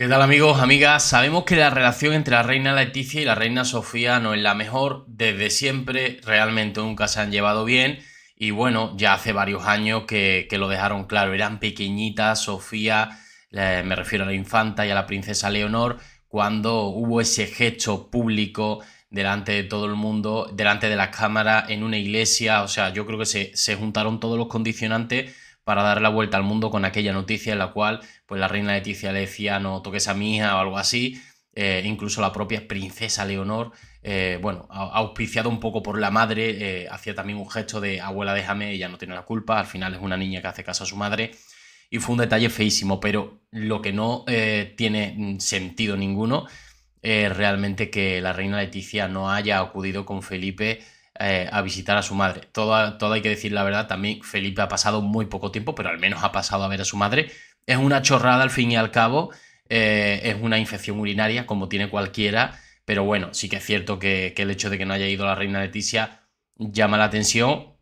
¿Qué tal amigos, amigas? Sabemos que la relación entre la reina Leticia y la reina Sofía no es la mejor, desde siempre realmente nunca se han llevado bien y bueno, ya hace varios años que, lo dejaron claro, eran pequeñitas, Sofía, me refiero a la infanta y a la princesa Leonor, cuando hubo ese gesto público delante de todo el mundo, delante de las cámaras, en una iglesia, o sea, yo creo que se, se juntaron todos los condicionantes para dar la vuelta al mundo con aquella noticia en la cual pues, la reina Leticia le decía no toques a mi hija o algo así, eh, incluso la propia princesa Leonor, eh, bueno, auspiciado un poco por la madre, eh, hacía también un gesto de abuela déjame, ella no tiene la culpa, al final es una niña que hace caso a su madre, y fue un detalle feísimo, pero lo que no tiene mm, sentido ninguno es realmente que la reina Leticia no haya acudido con Felipe eh, a visitar a su madre. Todo, todo hay que decir la verdad, también Felipe ha pasado muy poco tiempo, pero al menos ha pasado a ver a su madre. Es una chorrada al fin y al cabo, eh, es una infección urinaria como tiene cualquiera, pero bueno, sí que es cierto que, el hecho de que no haya ido la reina Leticia llama la atención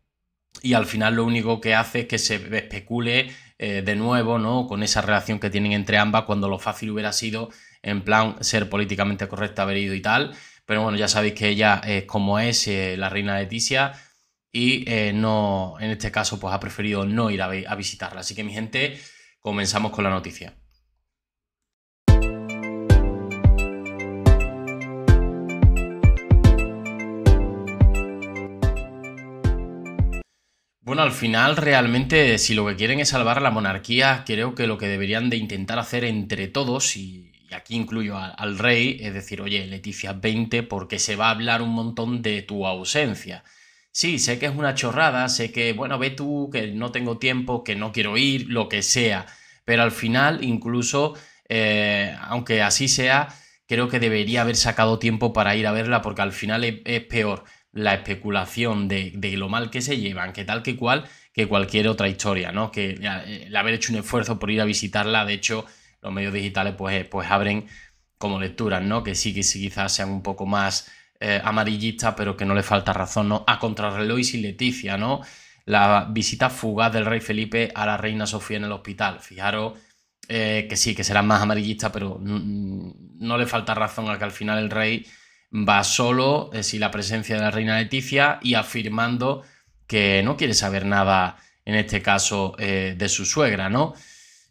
y al final lo único que hace es que se especule eh, de nuevo, ¿no? Con esa relación que tienen entre ambas, cuando lo fácil hubiera sido, en plan, ser políticamente correcta, haber ido y tal. Pero bueno, ya sabéis que ella es como es eh, la reina Leticia y eh, no, en este caso, pues ha preferido no ir a, visitarla. Así que mi gente, comenzamos con la noticia. Bueno, al final realmente si lo que quieren es salvar la monarquía, creo que lo que deberían de intentar hacer entre todos, y y aquí incluyo al rey, es decir, oye, Leticia, 20 porque se va a hablar un montón de tu ausencia. Sí, sé que es una chorrada, sé que, bueno, ve tú, que no tengo tiempo, que no quiero ir, lo que sea, pero al final, incluso, eh, aunque así sea, creo que debería haber sacado tiempo para ir a verla porque al final es, peor la especulación de, de, lo mal que se llevan, que tal que cual, que cualquier otra historia, ¿no? Que eh, el haber hecho un esfuerzo por ir a visitarla, de hecho, los medios digitales pues, eh, pues abren como lecturas, ¿no? Que sí, que sí, quizás sean un poco más eh, amarillistas, pero que no le falta razón, ¿no? A contrarreloj y sin Leticia, ¿no? La visita fugaz del rey Felipe a la reina Sofía en el hospital. Fijaros eh, que sí, que será más amarillista pero no le falta razón a que al final el rey va solo, si sin la presencia de la reina Leticia, y afirmando que no quiere saber nada, en este caso, de su suegra, ¿no?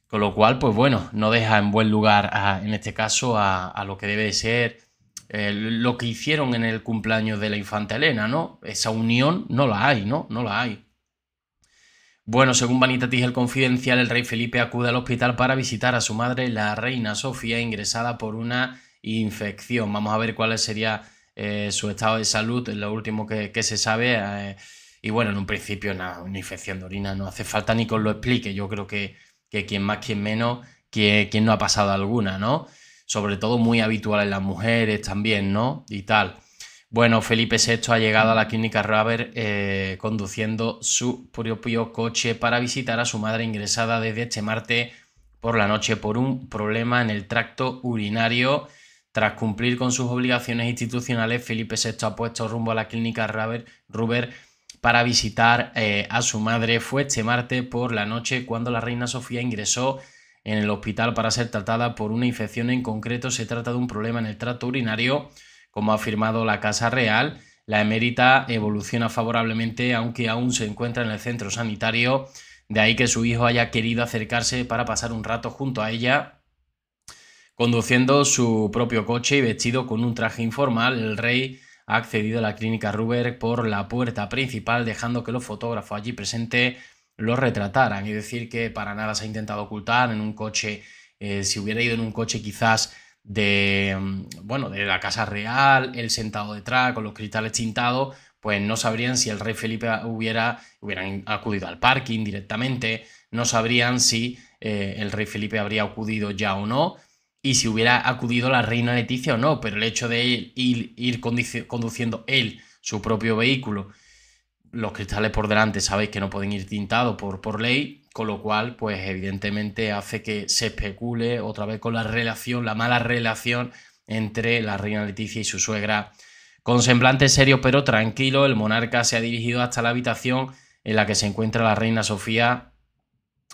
Con lo cual, pues bueno, no deja en buen lugar, en este caso, a, lo que debe ser eh, lo que hicieron en el cumpleaños de la infanta Elena, ¿no? Esa unión no la hay, ¿no? No la hay. Bueno, según Vanita el Confidencial, el rey Felipe acude al hospital para visitar a su madre, la reina Sofía, ingresada por una infección. Vamos a ver cuál sería eh, su estado de salud, lo último que, se sabe. Eh, y bueno, en un principio, una infección de orina no hace falta ni que os lo explique. Yo creo que que quien más, quien menos, quien, no ha pasado alguna, ¿no? Sobre todo muy habitual en las mujeres también, ¿no? Y tal. Bueno, Felipe VI ha llegado a la clínica Raver eh, conduciendo su propio coche para visitar a su madre ingresada desde este martes por la noche por un problema en el tracto urinario. Tras cumplir con sus obligaciones institucionales, Felipe VI ha puesto rumbo a la clínica Raver, Ruber para visitar eh, a su madre. Fue este martes por la noche cuando la reina Sofía ingresó en el hospital para ser tratada por una infección. En concreto, se trata de un problema en el trato urinario, como ha afirmado la Casa Real. La emérita evoluciona favorablemente, aunque aún se encuentra en el centro sanitario. De ahí que su hijo haya querido acercarse para pasar un rato junto a ella, conduciendo su propio coche y vestido con un traje informal. El rey ha accedido a la clínica Ruber por la puerta principal, dejando que los fotógrafos allí presentes lo retrataran. Es decir, que para nada se ha intentado ocultar en un coche, eh, si hubiera ido en un coche quizás de, mm, bueno, de la Casa Real, el sentado detrás, con los cristales tintados, pues no sabrían si el rey Felipe hubiera hubieran acudido al parking directamente, no sabrían si eh, el rey Felipe habría acudido ya o no, y si hubiera acudido la reina Leticia o no, pero el hecho de ir, conduciendo él su propio vehículo, los cristales por delante sabéis que no pueden ir tintados por, por ley, con lo cual, pues evidentemente hace que se especule otra vez con la relación, la mala relación entre la reina Leticia y su suegra. Con semblante serio pero tranquilo, el monarca se ha dirigido hasta la habitación en la que se encuentra la reina Sofía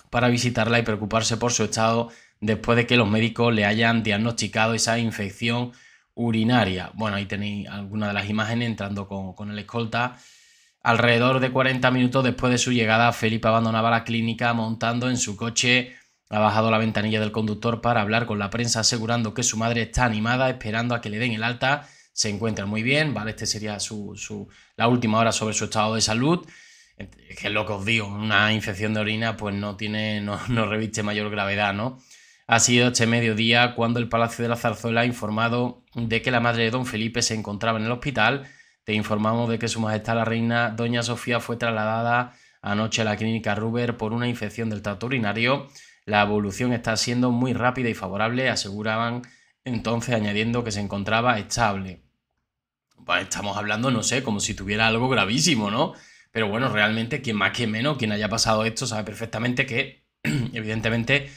para visitarla y preocuparse por su estado después de que los médicos le hayan diagnosticado esa infección urinaria. Bueno, ahí tenéis alguna de las imágenes entrando con, el escolta. Alrededor de 40 minutos después de su llegada, Felipe abandonaba la clínica montando en su coche. Ha bajado la ventanilla del conductor para hablar con la prensa asegurando que su madre está animada, esperando a que le den el alta. Se encuentra muy bien, ¿vale? Este sería su, la última hora sobre su estado de salud. Es que es lo que os digo, una infección de orina pues no tiene, no reviste mayor gravedad, ¿no? Ha sido este mediodía cuando el Palacio de la Zarzuela ha informado de que la madre de don Felipe se encontraba en el hospital. Te informamos de que Su Majestad la Reina Doña Sofía fue trasladada anoche a la clínica Ruber por una infección del tracto urinario. La evolución está siendo muy rápida y favorable, aseguraban entonces añadiendo que se encontraba estable. Pues estamos hablando, no sé, como si tuviera algo gravísimo, ¿no? Pero bueno, realmente quien más que menos, quien haya pasado esto, sabe perfectamente que, evidentemente,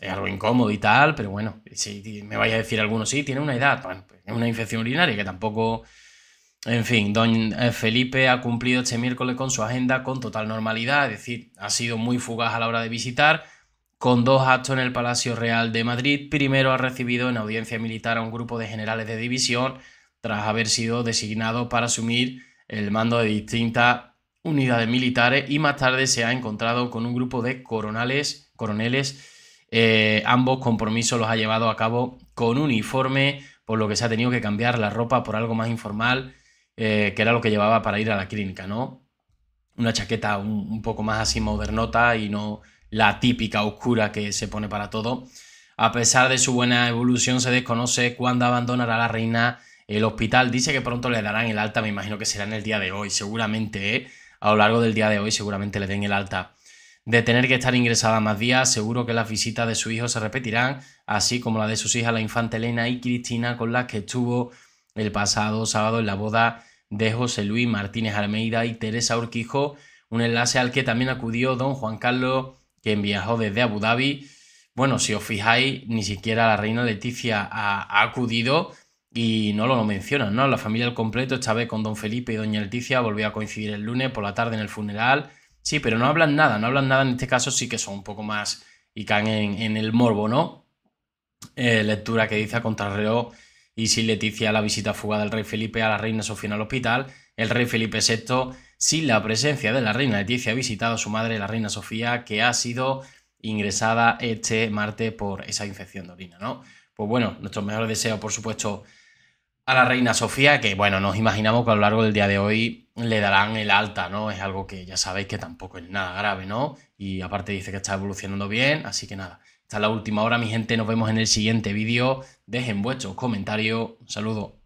es algo incómodo y tal, pero bueno, si me vaya a decir alguno, sí, tiene una edad, bueno, pues, es una infección urinaria que tampoco... En fin, don eh, Felipe ha cumplido este miércoles con su agenda con total normalidad, es decir, ha sido muy fugaz a la hora de visitar, con dos actos en el Palacio Real de Madrid. Primero ha recibido en audiencia militar a un grupo de generales de división, tras haber sido designado para asumir el mando de distintas unidades militares y más tarde se ha encontrado con un grupo de coronales, coroneles eh, ambos compromisos los ha llevado a cabo con uniforme, por lo que se ha tenido que cambiar la ropa por algo más informal, eh, que era lo que llevaba para ir a la clínica, ¿no? Una chaqueta un, poco más así modernota y no la típica oscura que se pone para todo. A pesar de su buena evolución, se desconoce cuándo abandonará la reina el hospital. Dice que pronto le darán el alta, me imagino que será en el día de hoy, seguramente, ¿eh? A lo largo del día de hoy seguramente le den el alta de tener que estar ingresada más días, seguro que las visitas de su hijo se repetirán, así como la de sus hijas, la infanta Elena y Cristina, con las que estuvo el pasado sábado en la boda de José Luis Martínez Almeida y Teresa Urquijo, un enlace al que también acudió don Juan Carlos, quien viajó desde Abu Dhabi. Bueno, si os fijáis, ni siquiera la reina Leticia ha, acudido y no lo mencionan, ¿no? La familia al completo, esta vez con don Felipe y doña Leticia, volvió a coincidir el lunes por la tarde en el funeral Sí, pero no hablan nada, no hablan nada. En este caso sí que son un poco más y caen en, el morbo, ¿no? Eh, lectura que dice a contrarreloj y si Leticia la visita fugada del rey Felipe a la reina Sofía en el hospital, el rey Felipe VI, sin la presencia de la reina Leticia, ha visitado a su madre, la reina Sofía, que ha sido ingresada este martes por esa infección de orina, ¿no? Pues bueno, nuestros mejores deseos, por supuesto, a la reina Sofía, que bueno, nos imaginamos que a lo largo del día de hoy le darán el alta, ¿no? Es algo que ya sabéis que tampoco es nada grave, ¿no? Y aparte dice que está evolucionando bien, así que nada. es la última hora, mi gente. Nos vemos en el siguiente vídeo. Dejen vuestros comentarios. Un saludo.